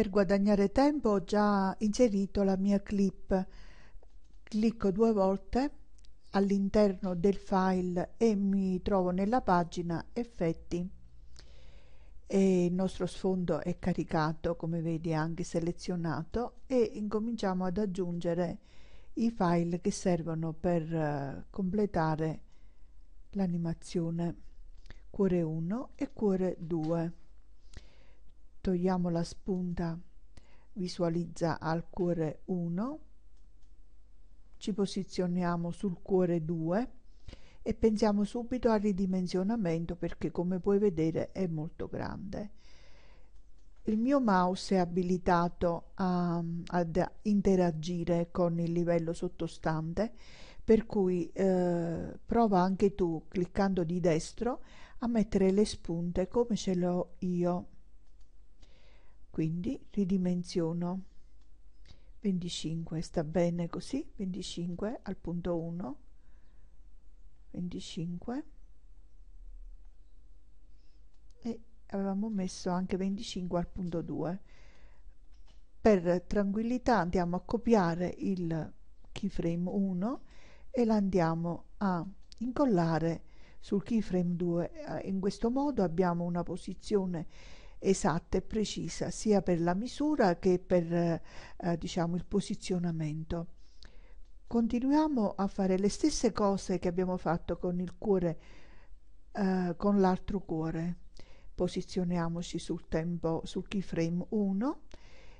per guadagnare tempo ho già inserito la mia clip clicco due volte all'interno del file e mi trovo nella pagina effetti e il nostro sfondo è caricato come vedi anche selezionato e incominciamo ad aggiungere i file che servono per eh, completare l'animazione cuore 1 e cuore 2 togliamo la spunta visualizza al cuore 1 ci posizioniamo sul cuore 2 e pensiamo subito al ridimensionamento perché come puoi vedere è molto grande il mio mouse è abilitato a, ad interagire con il livello sottostante per cui eh, prova anche tu cliccando di destro a mettere le spunte come ce l'ho io quindi ridimensiono 25 sta bene così 25 al punto 1 25 e avevamo messo anche 25 al punto 2 per tranquillità andiamo a copiare il keyframe 1 e l'andiamo a incollare sul keyframe 2 eh, in questo modo abbiamo una posizione esatta e precisa sia per la misura che per eh, diciamo il posizionamento. Continuiamo a fare le stesse cose che abbiamo fatto con il cuore eh, con l'altro cuore. Posizioniamoci sul tempo sul keyframe 1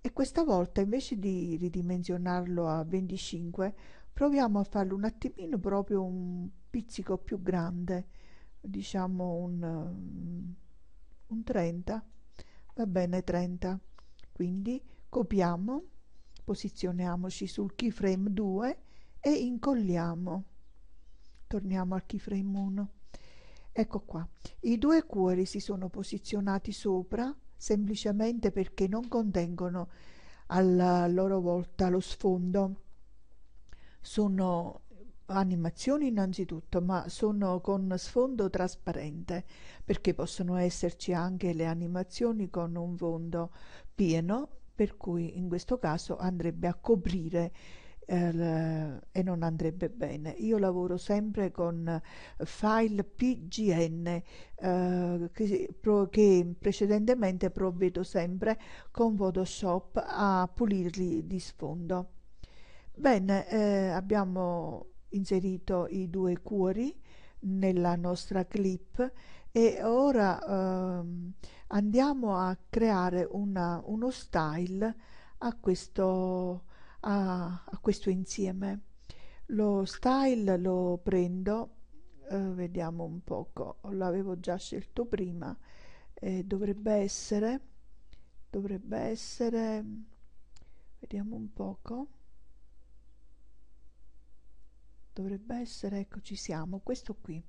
e questa volta invece di ridimensionarlo a 25 proviamo a farlo un attimino proprio un pizzico più grande, diciamo un, mm, un 30 va bene 30 quindi copiamo posizioniamoci sul keyframe 2 e incolliamo torniamo al keyframe 1 ecco qua i due cuori si sono posizionati sopra semplicemente perché non contengono alla loro volta lo sfondo sono animazioni innanzitutto, ma sono con sfondo trasparente, perché possono esserci anche le animazioni con un fondo pieno, per cui in questo caso andrebbe a coprire eh, e non andrebbe bene. Io lavoro sempre con file PGN eh, che, pro, che, precedentemente provvedo sempre con Photoshop a pulirli di sfondo. Bene, eh, abbiamo inserito i due cuori nella nostra clip e ora ehm, andiamo a creare una, uno style a questo, a, a questo, insieme lo style lo prendo eh, vediamo un poco l'avevo già scelto prima eh, dovrebbe essere dovrebbe essere vediamo un poco dovrebbe essere ecco ci siamo questo qui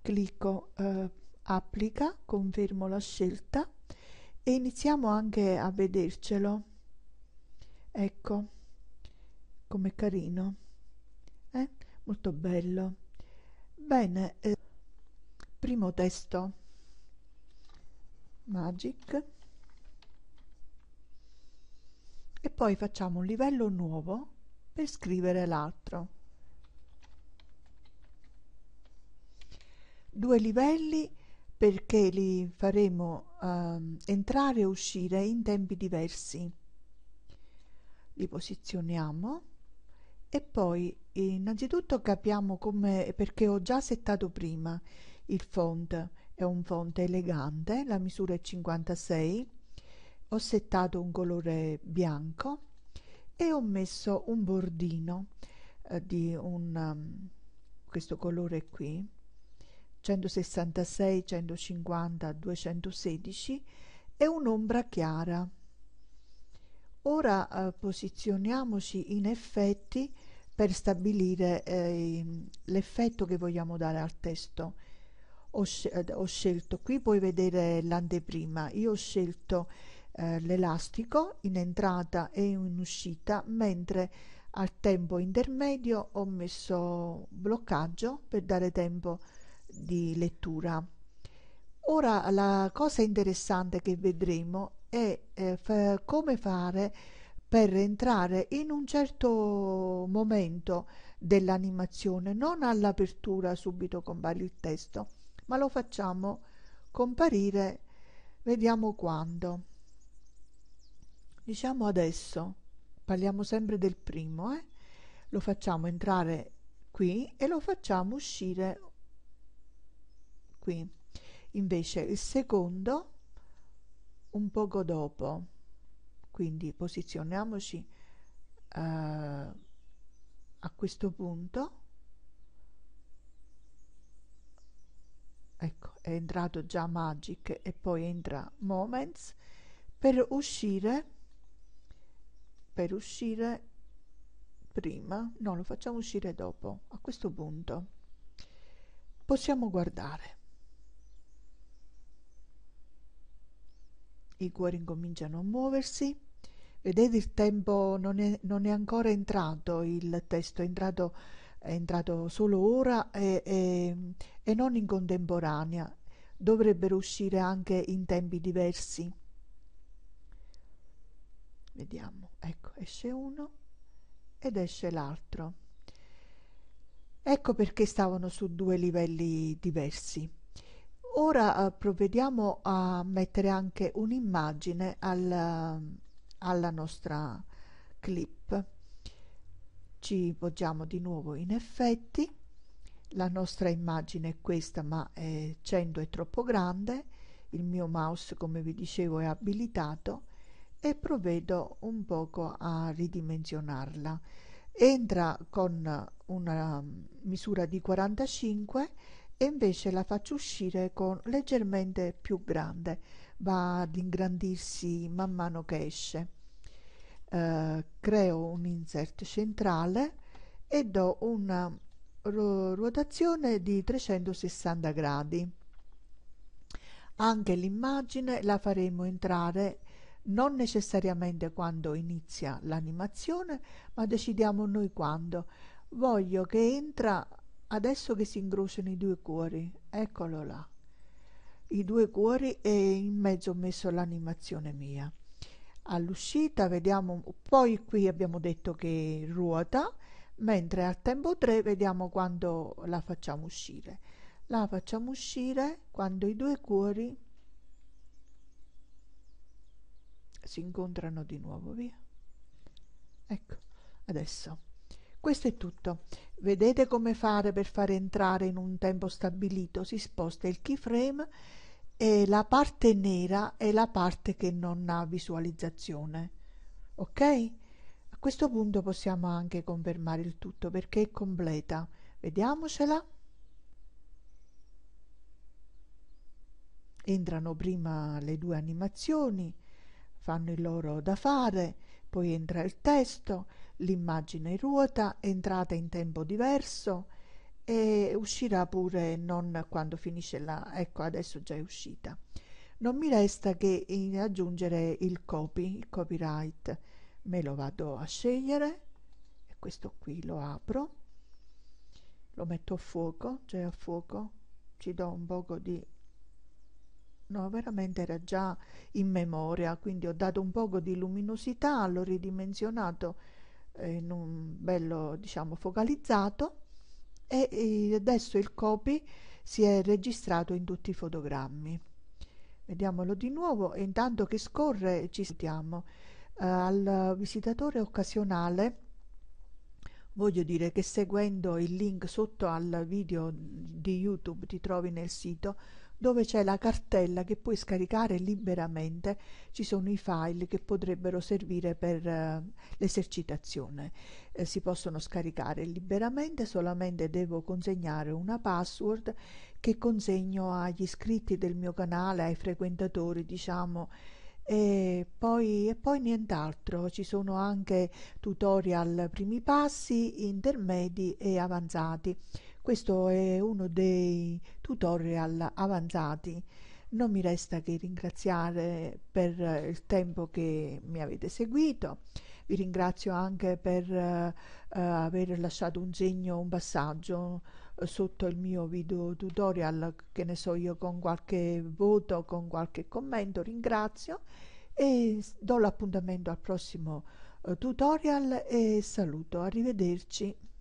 clicco eh, applica confermo la scelta e iniziamo anche a vedercelo ecco come carino eh? molto bello bene eh, primo testo magic e poi facciamo un livello nuovo per scrivere l'altro due livelli perché li faremo uh, entrare e uscire in tempi diversi. Li posizioniamo e poi innanzitutto capiamo come perché ho già settato prima il font è un font elegante, la misura è 56, ho settato un colore bianco e ho messo un bordino eh, di un, um, questo colore qui 166, 150, 216 e un'ombra chiara. Ora eh, posizioniamoci in effetti per stabilire eh, l'effetto che vogliamo dare al testo. Ho, eh, ho, scelto, qui puoi vedere l'anteprima, io ho scelto eh, l'elastico in entrata e in uscita, mentre al tempo intermedio ho messo bloccaggio per dare tempo a di lettura. Ora la cosa interessante che vedremo è eh, fa come fare per entrare in un certo momento dell'animazione, non all'apertura subito compare il testo, ma lo facciamo comparire, vediamo quando. Diciamo adesso, parliamo sempre del primo, eh? lo facciamo entrare qui e lo facciamo uscire qui invece il secondo un poco dopo quindi posizioniamoci uh, a questo punto ecco è entrato già magic e poi entra moments per uscire per uscire prima no lo facciamo uscire dopo a questo punto possiamo guardare i cuori incominciano a muoversi. Vedete il tempo non è, non è ancora entrato, il testo è entrato, è entrato solo ora e, e, e non in contemporanea, dovrebbero uscire anche in tempi diversi. Vediamo, ecco, esce uno ed esce l'altro. Ecco perché stavano su due livelli diversi. Ora eh, provvediamo a mettere anche un'immagine alla, alla nostra clip. Ci poggiamo di nuovo in effetti. La nostra immagine è questa, ma è eh, 100 è troppo grande. Il mio mouse, come vi dicevo, è abilitato e provvedo un poco a ridimensionarla. Entra con una misura di 45 e invece la faccio uscire con leggermente più grande, va ad ingrandirsi man mano che esce. Eh, creo un insert centrale e do una ru ruotazione di 360 gradi. Anche l'immagine la faremo entrare non necessariamente quando inizia l'animazione, ma decidiamo noi quando. Voglio che entra adesso che si ingrossano i due cuori, eccolo là, i due cuori e in mezzo ho messo l'animazione mia. All'uscita vediamo, poi qui abbiamo detto che ruota, mentre al tempo 3 vediamo quando la facciamo uscire. La facciamo uscire quando i due cuori si incontrano di nuovo, via. Ecco, adesso. Questo è tutto. Vedete come fare per far entrare in un tempo stabilito. Si sposta il keyframe e la parte nera è la parte che non ha visualizzazione. Ok? A questo punto possiamo anche confermare il tutto perché è completa. Vediamocela. Entrano prima le due animazioni, fanno il loro da fare poi entra il testo, l'immagine ruota, entrata in tempo diverso e uscirà pure non quando finisce la... ecco adesso già è uscita. Non mi resta che aggiungere il copy, il copyright. Me lo vado a scegliere e questo qui lo apro. Lo metto a fuoco, cioè a fuoco ci do un poco di No, veramente era già in memoria, quindi ho dato un poco di luminosità, l'ho ridimensionato in un bello, diciamo, focalizzato e, e adesso il copy si è registrato in tutti i fotogrammi. Vediamolo di nuovo e intanto che scorre ci sentiamo. Eh, al visitatore occasionale voglio dire che seguendo il link sotto al video di YouTube ti trovi nel sito dove c'è la cartella che puoi scaricare liberamente, ci sono i file che potrebbero servire per eh, l'esercitazione. Eh, si possono scaricare liberamente, solamente devo consegnare una password che consegno agli iscritti del mio canale, ai frequentatori, diciamo, e poi, e poi, nient'altro, ci sono anche tutorial primi passi, intermedi e avanzati. Questo è uno dei tutorial avanzati. Non mi resta che ringraziare per eh, il tempo che mi avete seguito. Vi ringrazio anche per eh, aver lasciato un segno, un passaggio eh, sotto il mio video tutorial, che ne so io, con qualche voto, con qualche commento. Ringrazio e do l'appuntamento al prossimo eh, tutorial e saluto. Arrivederci.